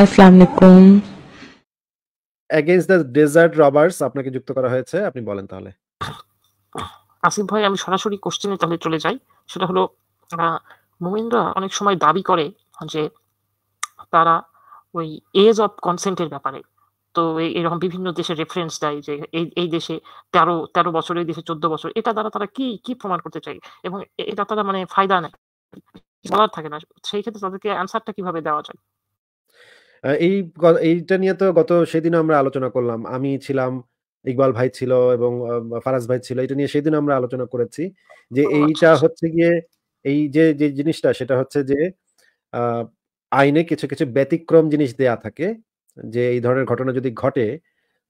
আসসালামুকুম against the desert আপনাকে যুক্ত করা হয়েছে আপনি বলেন তাহলে আসিফ ভাই আমি সরাসরি কোশ্চেনে তাহলে চলে যাই সেটা হলো অনেক সময় দাবি করে যে তারা ওই এজ অফ কনসেন্টের ব্যাপারে তো এরকম বিভিন্ন দেশে রেফারেন্স দেয় যে এই এই দেশে তেরো তেরো বছর এই দেশে চোদ্দ বছর এটা দ্বারা তারা কি কি প্রমাণ করতে চায় এবং এটা তারা মানে ফায়দা নেয় বলার থাকে না সেই ক্ষেত্রে তাদেরকে অ্যান্সারটা কিভাবে দেওয়া যায় এই এইটা নিয়ে তো গত সেদিনও আমরা আলোচনা করলাম। আমি ছিলাম, ইকবাল ভাই ছিল এবং ফারাজ ভাই ছিল। এটা নিয়ে সেদিন আমরা আলোচনা করেছি। যে আচ্ছা। এইটা হচ্ছে গিয়ে এই যে, যে জিনিসটা সেটা হচ্ছে যে আইনে কিছু, কিছু ব্যতিক্রম জিনিস দেয়া থাকে। যে এই ধরনের ঘটনা যদি ঘটে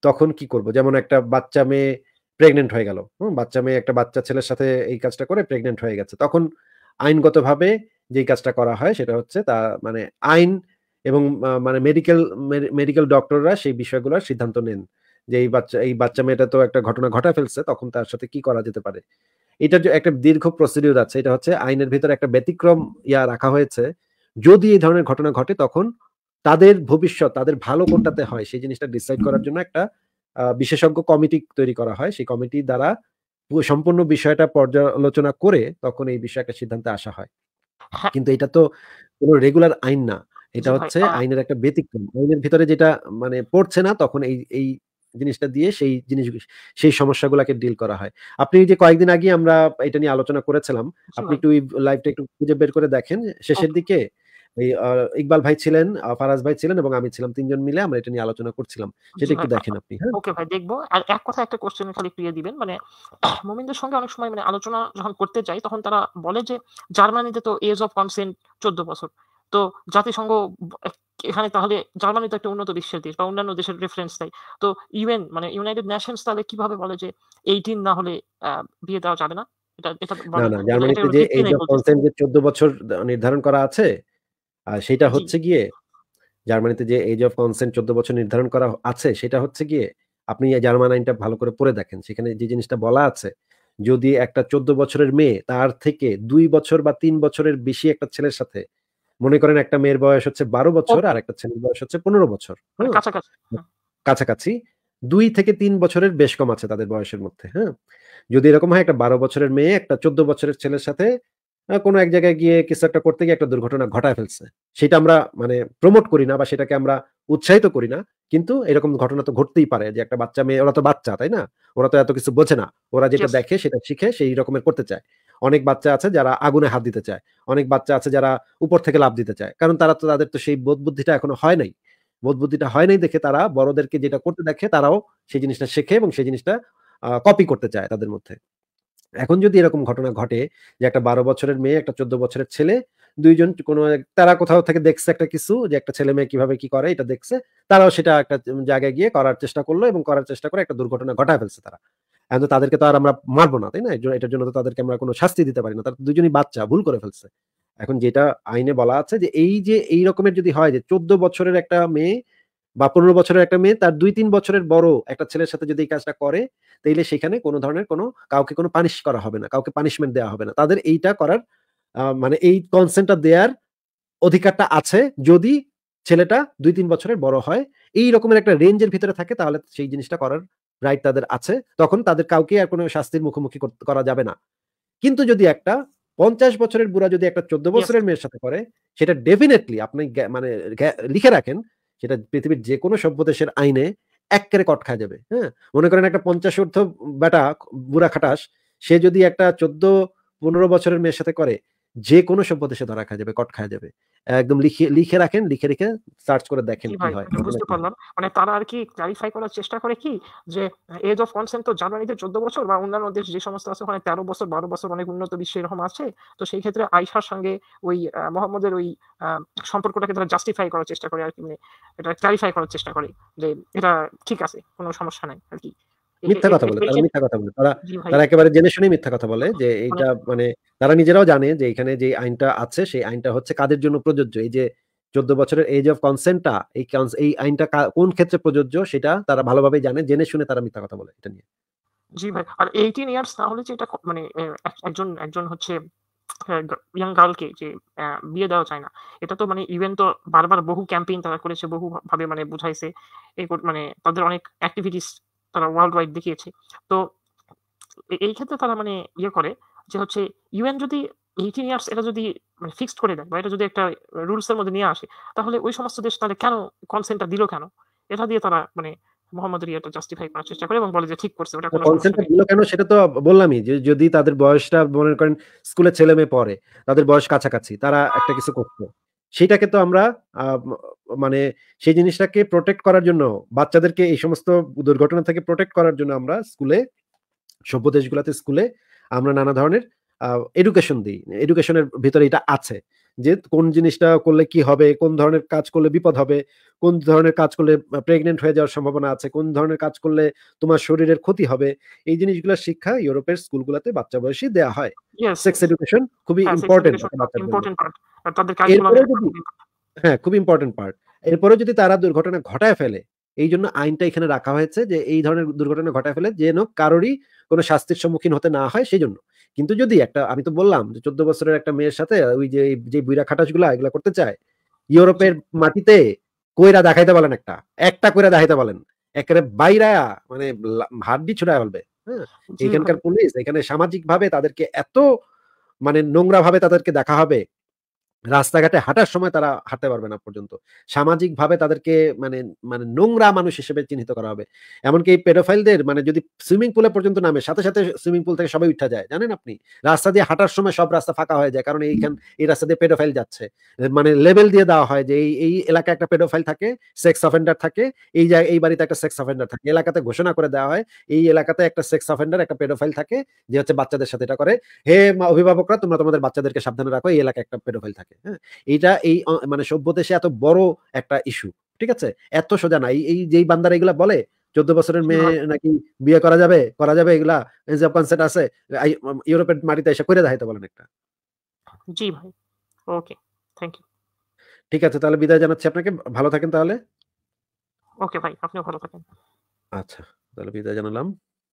তখন কি করব? যেমন একটা বাচ্চা মেয়ে প্রেগনেন্ট হয়ে গেল। হুম? বাচ্চা মেয়ে একটা বাচ্চা ছেলের সাথে এই কাজটা করে প্রেগনেন্ট হয়ে গেছে। তখন আইনগতভাবে যেই কাজটা করা হয় সেটা হচ্ছে তা মানে আইন এবং মানে মেডিকেল মেডিকেল ডক্টররা সেই বিষয়গুলোর সিদ্ধান্ত নেন যে এই বাচ্চা এই বাচ্চা মেয়েটা তো একটা ঘটনা ঘটা ফেলছে তখন তার সাথে কি করা যেতে পারে এটা যে একটা দীর্ঘ প্রসিডিউর আছে এটা হচ্ছে আইনের ভিতরে একটা ব্যতিক্রম ইয়া রাখা হয়েছে যদি এই ধরনের ঘটনা ঘটে তখন তাদের ভবিষ্যৎ তাদের ভালো কোনটাতে হয় সেই জিনিসটা ডিসাইড করার জন্য একটা বিশেষজ্ঞ কমিটি তৈরি করা হয় সেই কমিটি দ্বারা সম্পূর্ণ বিষয়টা পর্যালোচনা করে তখন এই বিষয়ে একটা সিদ্ধান্তে আসা হয় কিন্তু এটা তো কোনো রেগুলার আইন না এটা হচ্ছে আইনের একটা ব্যতিক্রম আইনের ভিতরে যেটা মানে পড়ছে না তখন এই এই জিনিসটা দিয়ে সেই জিনিস সেই সমস্যাগুলোকে ডিল করা হয় আপনি যে কয়েকদিন আগে আমরা এটা নিয়ে আলোচনা করেছিলাম আপনি একটু লাইভটা একটু খুঁজে বের করে দেখেন শেষের আচ্ছা। দিকে ইকবাল ভাই ছিলেন ফারাজ ভাই ছিলেন এবং আমি ছিলাম তিনজন মিলে আমরা এটা নিয়ে আলোচনা করছিলাম সেটা একটু আচ্ছা, দেখেন আপনি হ্যাঁ ওকে ভাই দেখবো আর এক কথা একটা কোশ্চেন খালি ক্লিয়ার দিবেন মানে মোমিনদের সঙ্গে অনেক সময় মানে আলোচনা যখন করতে যাই তখন তারা বলে যে জার্মানিতে তো এজ অফ কনসেন্ট চোদ্দ বছর তো জাতিসংঘ এখানে তাহলে জার্মানি তো একটা উন্নত বিশ্বের দেশ বা অন্যান্য দেশের রেফারেন্স দেয় তো ইউএন মানে ইউনাইটেড নেশনস তাহলে কিভাবে বলে যে এইটিন না হলে বিয়ে দেওয়া যাবে না এটা এটা মানে জার্মানিতে যে এই যে কনসেন্ট যে 14 বছর নির্ধারণ করা আছে আর সেটা হচ্ছে গিয়ে জার্মানিতে যে এজ অফ কনসেন্ট চোদ্দ বছর নির্ধারণ করা আছে সেটা হচ্ছে গিয়ে আপনি জার্মান আইনটা ভালো করে পড়ে দেখেন সেখানে যে জিনিসটা বলা আছে যদি একটা চোদ্দ বছরের মেয়ে তার থেকে দুই বছর বা তিন বছরের বেশি একটা ছেলের সাথে মনে করেন একটা মেয়ের বয়স হচ্ছে বারো বছর আর একটা ছেলের বয়স হচ্ছে পনেরো বছর হ্যাঁ? মানে হ্যাঁ। কাছাকাছি দুই থেকে তিন বছরের বেশ কম আছে তাদের বয়সের মধ্যে হ্যাঁ যদি এরকম হয় একটা বারো বছরের মেয়ে একটা চোদ্দ বছরের ছেলের সাথে কোনো এক জায়গায় গিয়ে কিছু একটা করতে গিয়ে একটা দুর্ঘটনা ঘটায় ফেলছে সেটা আমরা মানে প্রমোট করি না বা সেটাকে আমরা উৎসাহিত করি না কিন্তু এরকম ঘটনা তো ঘটতেই পারে যে একটা বাচ্চা মেয়ে ওরা তো বাচ্চা তাই না ওরা তো এত কিছু বোঝে না ওরা যেটা দেখে সেটা শিখে সেই রকমের করতে চায় অনেক বাচ্চা আছে যারা আগুনে হাত দিতে চায় অনেক বাচ্চা আছে যারা উপর থেকে লাভ দিতে চায় কারণ তারা তো তাদের তো সেই বোধ বুদ্ধিটা এখনো হয় নাই বোধ বুদ্ধিটা হয় নাই দেখে তারা বড়দেরকে যেটা করতে দেখে তারাও সেই জিনিসটা শেখে এবং সেই জিনিসটা কপি করতে চায় তাদের মধ্যে এখন যদি এরকম ঘটনা ঘটে যে একটা বারো বছরের মেয়ে একটা চোদ্দ বছরের ছেলে দুইজন কোনো তারা কোথাও থেকে দেখছে একটা কিছু যে একটা ছেলে মেয়ে কিভাবে কি করে এটা দেখছে তারাও সেটা একটা জায়গায় গিয়ে করার চেষ্টা করলো এবং করার চেষ্টা করে একটা দুর্ঘটনা ঘটায় ফেলছে তারা এখন তাদেরকে তো আর আমরা মারবো না তাই না এটার জন্য তো তাদেরকে আমরা কোনো শাস্তি দিতে পারি না তারা দুজনই বাচ্চা ভুল করে ফেলছে এখন যেটা আইনে বলা আছে যে এই যে এই রকমের যদি হয় যে চোদ্দ বছরের একটা মেয়ে বা পনেরো বছরের একটা মেয়ে তার দুই তিন বছরের বড় একটা ছেলের সাথে যদি এই কাজটা করে তাইলে সেখানে কোনো ধরনের কোনো কাউকে কোনো পানিশ করা হবে না কাউকে পানিশমেন্ট দেওয়া হবে না তাদের এইটা করার মানে এই কনসেন্টটা দেওয়ার অধিকারটা আছে যদি ছেলেটা দুই তিন বছরের বড় হয় এই রকমের একটা রেঞ্জের ভিতরে থাকে তাহলে সেই জিনিসটা করার রাইট তাদের আছে তখন তাদের কাউকে আর কোনো শাস্তির মুখোমুখি করা যাবে না কিন্তু যদি একটা পঞ্চাশ বছরের বুড়া যদি একটা চোদ্দ বছরের মেয়ের সাথে করে সেটা ডেফিনেটলি আপনি মানে লিখে রাখেন সেটা পৃথিবীর যে কোনো সভ্য দেশের আইনে এককারে কট খায় যাবে হ্যাঁ মনে করেন একটা পঞ্চাশ অর্ধ বেটা বুড়া খাটাস সে যদি একটা চোদ্দ পনেরো বছরের মেয়ের সাথে করে যে কোনো সভ্য দেশে ধরা খায় যাবে কট খায় যাবে একদম লিখে লিখে রাখেন লিখে রেখে সার্চ করে দেখেন কি হয় বুঝতে পারলাম মানে তারা আর কি ক্লারিফাই করার চেষ্টা করে কি যে এজ অফ কনসেন্ট তো জার্মানিতে 14 বছর বা অন্যান্য দেশ যে সমস্ত আছে ওখানে 13 বছর 12 বছর অনেক উন্নত বিশ্বে এরকম আছে তো সেই ক্ষেত্রে আয়েশার সঙ্গে ওই মোহাম্মদের ওই সম্পর্কটাকে তারা জাস্টিফাই করার চেষ্টা করে আর কি মানে এটা ক্লারিফাই করার চেষ্টা করে যে এটা ঠিক আছে কোনো সমস্যা নাই আর কি মিথ্যা কথা বলে তারা মিথ্যা কথা বলে তারা তারা একেবারে জেনে শুনে মিথ্যা কথা বলে যে হ্যাঁ। এইটা মানে তারা নিজেরাও জানে যে এখানে যে আইনটা আছে সেই আইনটা হচ্ছে কাদের জন্য প্রযোজ্য এই যে চোদ্দ বছরের এজ অফ কনসেন্টটা এই এই আইনটা কোন ক্ষেত্রে প্রযোজ্য সেটা তারা ভালোভাবে জানে জেনে শুনে তারা মিথ্যা কথা বলে এটা নিয়ে জি ভাই আর এইটিন ইয়ার্স না যে এটা মানে একজন একজন হচ্ছে ইয়াং গার্লকে যে বিয়ে দেওয়া যায় না এটা তো মানে ইভেন তো বারবার বহু ক্যাম্পেইন তারা করেছে বহু ভাবে মানে বুঝাইছে এই মানে তাদের অনেক অ্যাক্টিভিটিস তারা ওয়ার্ল্ড ওয়াইড দেখিয়েছে তো এই ক্ষেত্রে তারা মানে ইয়ে করে যে হচ্ছে ইউএন যদি এইটিন ইয়ার্স এটা যদি মানে ফিক্সড করে দেয় বা এটা যদি একটা রুলসের মধ্যে নিয়ে আসে তাহলে ওই সমস্ত দেশ তাহলে কেন কনসেন্টটা দিল কেন এটা দিয়ে তারা মানে মোহাম্মদ রিয়াটা জাস্টিফাই করার চেষ্টা করে এবং বলে যে ঠিক করছে ওটা কনসেন্টটা দিল কেন সেটা তো বললামই যে যদি তাদের বয়সটা মনে করেন স্কুলে ছেলে মেয়ে পড়ে তাদের বয়স কাছাকাছি তারা একটা হ্যাঁ। কিছু করতে সেটাকে তো আমরা মানে সেই জিনিসটাকে প্রোটেক্ট করার জন্য বাচ্চাদেরকে এই সমস্ত দুর্ঘটনা থেকে প্রোটেক্ট করার জন্য আমরা স্কুলে সভ্য দেশগুলোতে স্কুলে আমরা নানা ধরনের এডুকেশন দিই এডুকেশনের ভিতরে এটা আছে যে কোন জিনিসটা করলে কি হবে কোন ধরনের কাজ করলে বিপদ হবে কোন ধরনের কাজ করলে প্রেগনেন্ট হয়ে যাওয়ার সম্ভাবনা আছে কোন ধরনের কাজ করলে তোমার শরীরের ক্ষতি হবে এই জিনিসগুলো শিক্ষা ইউরোপের স্কুলগুলোতে বাচ্চা বয়সী দেয়া হয় সেক্স এডুকেশন খুবই ইম্পর্টেন্ট হ্যাঁ খুব ইম্পর্টেন্ট পার্ট এরপরে যদি তারা দুর্ঘটনা ঘটায় ফেলে এই জন্য আইনটা এখানে রাখা হয়েছে যে এই ধরনের দুর্ঘটনা ঘটায় ফেলে যেন কারোরই কোনো শাস্তির সম্মুখীন হতে না হয় সেই জন্য কিন্তু যদি একটা আমি তো বললাম যে চোদ্দ বছরের একটা মেয়ের সাথে ওই যে যে খাটাস গুলা এগুলা করতে চায় ইউরোপের মাটিতে কইরা দেখাইতে বলেন একটা একটা কইরা দেখাইতে বলেন একেবারে বাইরা মানে হাড্ডি ছুড়ায় ফেলবে হ্যাঁ এখানকার পুলিশ এখানে সামাজিক ভাবে তাদেরকে এত মানে নোংরা ভাবে তাদেরকে দেখা হবে রাস্তাঘাটে হাঁটার সময় তারা হাঁটতে পারবে না পর্যন্ত সামাজিকভাবে তাদেরকে মানে মানে নোংরা মানুষ হিসেবে চিহ্নিত করা হবে এমনকি এই পেডোফাইলদের মানে যদি সুইমিং পুলে পর্যন্ত নামে সাথে সাথে সুইমিং পুল থেকে সবাই উঠা যায় জানেন আপনি রাস্তা দিয়ে হাঁটার সময় সব রাস্তা ফাঁকা হয়ে যায় কারণ এইখান এই রাস্তা দিয়ে পেডোফাইল যাচ্ছে মানে লেভেল দিয়ে দেওয়া হয় যে এই এই এলাকায় একটা পেডোফাইল থাকে সেক্স অফেন্ডার থাকে এই এই বাড়িতে একটা সেক্স অফেন্ডার থাকে এলাকাতে ঘোষণা করে দেওয়া হয় এই এলাকাতে একটা সেক্স অফেন্ডার একটা পেডোফাইল থাকে যে হচ্ছে বাচ্চাদের সাথে এটা করে হে অভিভাবকরা তোমরা তোমাদের বাচ্চাদেরকে সাবধানে রাখো এই এলাকায় একটা পেডোফাইল থাকে হ্যাঁ এই মানে সভ্য দেশে এত বড় একটা ইস্যু ঠিক আছে এত সোজা না এই যেই বান্দার এগুলা বলে চোদ্দ বছরের মেয়ে হ্যাঁ। নাকি বিয়ে করা যাবে করা যাবে এগুলা যে কনসেপ্ট আছে ইউরোপের মাটিতে এসে করে দেখাইতে বলেন একটা জি ভাই ওকে থ্যাংক ইউ ঠিক আছে তাহলে বিদায় জানাচ্ছি আপনাকে ভালো থাকেন তাহলে ওকে ভাই আপনিও ভালো থাকেন আচ্ছা তাহলে বিদায় জানালাম